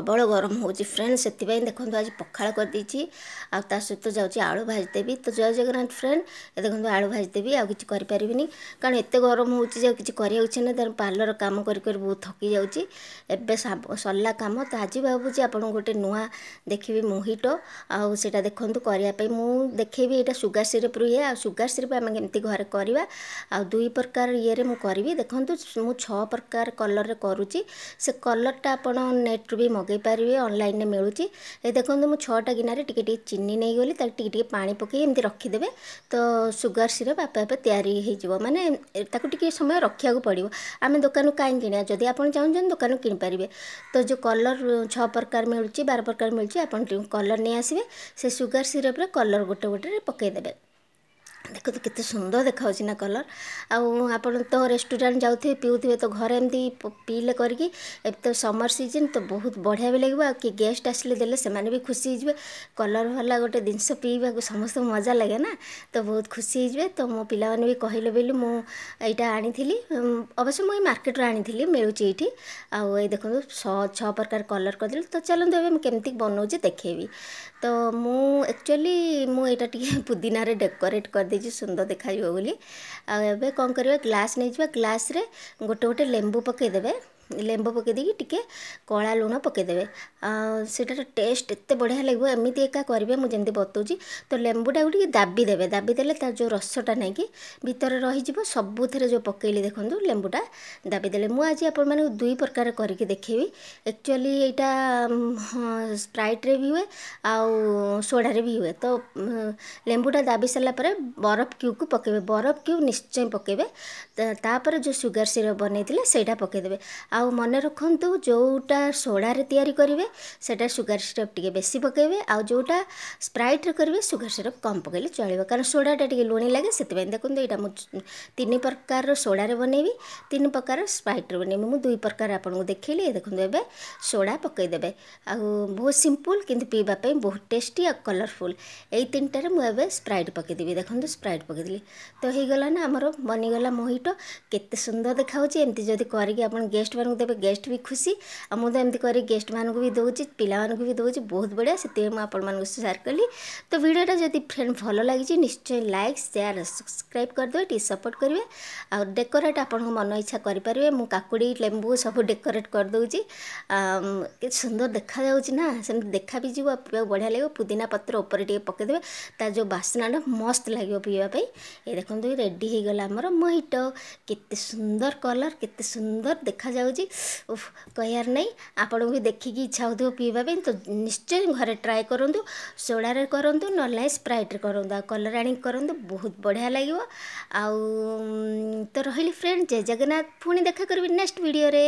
બળ ગરમ હો ઉચી ફ્રેન્ડ સતી ભાઈ દેખંત આજ પખાળ કર દીચી આ તા સતો જાઉચી આળો ભાજ દેવી તો જય જય ગ્રાન્ડ ફ્રેન્ડ એ દેખંત આળો ભાજ દેવી આ કી કરી પરવી ની કારણ એટ ગરમ હો ઉચી જો કી કરી ઉછે ને દર પાર્લર કામ કરી કર બહુ થકી જાઉચી એ બે સલ્લા કામ તો આજી бабуજી આપણો ગોટે નોહા દેખી મોહીટો આ સેટા દેખંત કરીયા પે મો દેખી બી એટા સુગર સિરપ ર હે આ સુગર સિરપ અમે ગંતી ઘરે કરીવા આ દૂઈ પ્રકાર યરે મો કરીવી દેખંતુ મો છ પ્રકાર કલર રે કરુચી સે કલર તા આપણો નેટ બી ମଗାଇ ପାରିବେ ଅନଲାଇନ୍ରେ ମିଳୁଛି ଏ ଦେଖନ୍ତୁ ମୁଁ ଛଅଟା ଗିନାରେ ଟିକେ ଟିକେ ଚିନି ନେଇଗଲି ତାକୁ ଟିକେ ଟିକେ ପାଣି ପକାଇ ଏମିତି ରଖିଦେବେ ତ ସୁଗାର ସିରପ୍ ଆପେ ଆପେ ତିଆରି ହେଇଯିବ ମାନେ ତାକୁ ଟିକେ ସମୟ ରଖିବାକୁ ପଡ଼ିବ ଆମେ ଦୋକାନରୁ କାଇଁ କିଣିବା ଯଦି ଆପଣ ଚାହୁଁଛନ୍ତି ଦୋକାନରୁ କିଣିପାରିବେ ତ ଯେଉଁ କଲର୍ ଛଅ ପ୍ରକାର ମିଳୁଛି ବାର ପ୍ରକାର ମିଳୁଛି ଆପଣ କଲର୍ ନେଇ ଆସିବେ ସେ ସୁଗାର ସିରପ୍ରେ କଲର୍ ଗୋଟେ ଗୋଟେରେ ପକାଇଦେବେ ଦେଖନ୍ତୁ କେତେ ସୁନ୍ଦର ଦେଖାହେଉଛି ନା କଲର୍ ଆଉ ଆପଣ ତ ରେଷ୍ଟୁରାଣ୍ଟ ଯାଉଥିବେ ପିଉଥିବେ ତ ଘରେ ଏମିତି ପିଇଲେ କରିକି ଏବେ ତ ସମର୍ ସିଜିନ୍ ତ ବହୁତ ବଢ଼ିଆ ବି ଲାଗିବ ଆଉ କିଏ ଗେଷ୍ଟ ଆସିଲେ ଦେଲେ ସେମାନେ ବି ଖୁସି ହେଇଯିବେ କଲର୍ ବାଲା ଗୋଟେ ଜିନିଷ ପିଇବାକୁ ସମସ୍ତଙ୍କୁ ମଜା ଲାଗେ ନା ତ ବହୁତ ଖୁସି ହେଇଯିବେ ତ ମୋ ପିଲାମାନେ ବି କହିଲେ ବୋଲି ମୁଁ ଏଇଟା ଆଣିଥିଲି ଅବଶ୍ୟ ମୁଁ ଏଇ ମାର୍କେଟରୁ ଆଣିଥିଲି ମିଳୁଛି ଏଇଠି ଆଉ ଏଇ ଦେଖନ୍ତୁ ଛଅ ପ୍ରକାର କଲର୍ କରିଦେଲି ତ ଚାଲନ୍ତୁ ଏବେ ମୁଁ କେମିତି ବନାଉଛି ଦେଖେଇବି ତ ମୁଁ ଆକ୍ଚୁଆଲି ମୁଁ ଏଇଟା ଟିକେ ପୁଦିନାରେ ଡେକୋରେଟ୍ କରିଦେଇଛି ହେଇଛି ସୁନ୍ଦର ଦେଖାଯିବ ବୋଲି ଆଉ ଏବେ କ'ଣ କରିବା ଗ୍ଲାସ୍ ନେଇଯିବା ଗ୍ଲାସ୍ରେ ଗୋଟେ ଗୋଟେ ଲେମ୍ବୁ ପକାଇଦେବେ ଲେମ୍ବୁ ପକାଇ ଦେଇକି ଟିକେ କଳା ଲୁଣ ପକାଇଦେବେ ଆଉ ସେଇଟାର ଟେଷ୍ଟ ଏତେ ବଢ଼ିଆ ଲାଗିବ ଏମିତି ଏକା କରିବେ ମୁଁ ଯେମିତି ବତାଉଛି ତ ଲେମ୍ବୁଟାକୁ ଟିକେ ଦାବି ଦେବେ ଦାବି ଦେଲେ ତା'ର ଯେଉଁ ରସଟା ନାଇଁକି ଭିତରେ ରହିଯିବ ସବୁଥିରେ ଯେଉଁ ପକାଇଲି ଦେଖନ୍ତୁ ଲେମ୍ବୁଟା ଦାବି ଦେଲେ ମୁଁ ଆଜି ଆପଣମାନଙ୍କୁ ଦୁଇ ପ୍ରକାର କରିକି ଦେଖେଇବି ଆକ୍ଚୁଆଲି ଏଇଟା ସ୍ପ୍ରାଇଟ୍ରେ ବି ହୁଏ ଆଉ ସୋଡ଼ାରେ ବି ହୁଏ ତ ଲେମ୍ବୁଟା ଦାବି ସାରିଲା ପରେ ବରଫ କ୍ୟୁକୁ ପକାଇବେ ବରଫ କ୍ୟୁ ନିଶ୍ଚୟ ପକାଇବେ ତାପରେ ଯେଉଁ ସୁଗାର ସିରପ ବନେଇଥିଲେ ସେଇଟା ପକାଇଦେବେ ଆଉ ମନେ ରଖନ୍ତୁ ଯେଉଁଟା ସୋଡ଼ାରେ ତିଆରି କରିବେ ସେଇଟା ସୁଗାର ସିରପ୍ ଟିକେ ବେଶୀ ପକାଇବେ ଆଉ ଯେଉଁଟା ସ୍ପ୍ରାଇଟ୍ରେ କରିବେ ସୁଗାର ସିରପ୍ କମ୍ ପକାଇଲେ ଚଳିବ କାରଣ ସୋଡ଼ାଟା ଟିକେ ଲୁଣି ଲାଗେ ସେଥିପାଇଁ ଦେଖନ୍ତୁ ଏଇଟା ମୁଁ ତିନି ପ୍ରକାରର ସୋଡ଼ାରେ ବନେଇବି ତିନି ପ୍ରକାର ସ୍ପ୍ରାଇଟ୍ରେ ବନେଇବି ମୁଁ ଦୁଇ ପ୍ରକାର ଆପଣଙ୍କୁ ଦେଖେଇଲି ଦେଖନ୍ତୁ ଏବେ ସୋଡ଼ା ପକାଇଦେବେ ଆଉ ବହୁତ ସିମ୍ପୁଲ୍ କିନ୍ତୁ ପିଇବା ପାଇଁ ବହୁତ ଟେଷ୍ଟି ଆଉ କଲର୍ଫୁଲ୍ ଏଇ ତିନିଟାରେ ମୁଁ ଏବେ ସ୍ପ୍ରାଇଟ୍ ପକାଇଦେବି ଦେଖନ୍ତୁ ସ୍ପ୍ରାଇଟ୍ ପକାଇଦେଲି ତ ହେଇଗଲା ନା ଆମର ବନିଗଲା ମୋହିତ କେତେ ସୁନ୍ଦର ଦେଖାହେଉଛି ଏମିତି ଯଦି କରିକି ଆପଣ ଗେଷ୍ଟ ମାନଙ୍କୁ ଦେବେ ଗେଷ୍ଟ ବି ଖୁସି ଆଉ ମୁଁ ତ ଏମିତି କରି ଗେଷ୍ଟମାନଙ୍କୁ ବି ଦେଉଛି ପିଲାମାନଙ୍କୁ ବି ଦେଉଛି ବହୁତ ବଢ଼ିଆ ସେଥିପାଇଁ ମୁଁ ଆପଣମାନଙ୍କୁ ସେୟାର କଲି ତ ଭିଡ଼ିଓଟା ଯଦି ଫ୍ରେଣ୍ଡ ଭଲ ଲାଗିଛି ନିଶ୍ଚୟ ଲାଇକ୍ ସେୟାର ସବସ୍କ୍ରାଇବ୍ କରିଦେବେ ଟିକେ ସପୋର୍ଟ କରିବେ ଆଉ ଡେକୋରେଟ୍ ଆପଣଙ୍କ ମନ ଇଚ୍ଛା କରିପାରିବେ ମୁଁ କାକୁଡ଼ି ଲେମ୍ବୁ ସବୁ ଡେକୋରେଟ୍ କରିଦେଉଛି କେତେ ସୁନ୍ଦର ଦେଖାଯାଉଛି ନା ସେମିତି ଦେଖା ବି ଯିବ ପିଇବାକୁ ବଢ଼ିଆ ଲାଗିବ ପୁଦିନା ପତ୍ର ଉପରେ ଟିକେ ପକାଇଦେବେ ତା ଯେଉଁ ବାସ୍ନାଟା ମସ୍ତ ଲାଗିବ ପିଇବା ପାଇଁ ଏ ଦେଖନ୍ତୁ ରେଡ଼ି ହେଇଗଲା ଆମର ମହିଟ କେତେ ସୁନ୍ଦର କଲର୍ କେତେ ସୁନ୍ଦର ଦେଖାଯାଉଛି ହେଉଛି ଓଃ କହିବାର ନାହିଁ ଆପଣଙ୍କୁ ଦେଖିକି ଇଚ୍ଛା ହେଉଥିବ ପିଇବା ପାଇଁ ତ ନିଶ୍ଚୟ ଘରେ ଟ୍ରାଏ କରନ୍ତୁ ସୋଡ଼ାରେ କରନ୍ତୁ ନହେଲେ ନାହିଁ ସ୍ପ୍ରାଇଟ୍ରେ କରନ୍ତୁ ଆଉ କଲର୍ ଆଣିକି କରନ୍ତୁ ବହୁତ ବଢ଼ିଆ ଲାଗିବ ଆଉ ତ ରହିଲି ଫ୍ରେଣ୍ଡ ଜୟ ଜଗନ୍ନାଥ ପୁଣି ଦେଖା କରିବି ନେକ୍ସଟ ଭିଡ଼ିଓରେ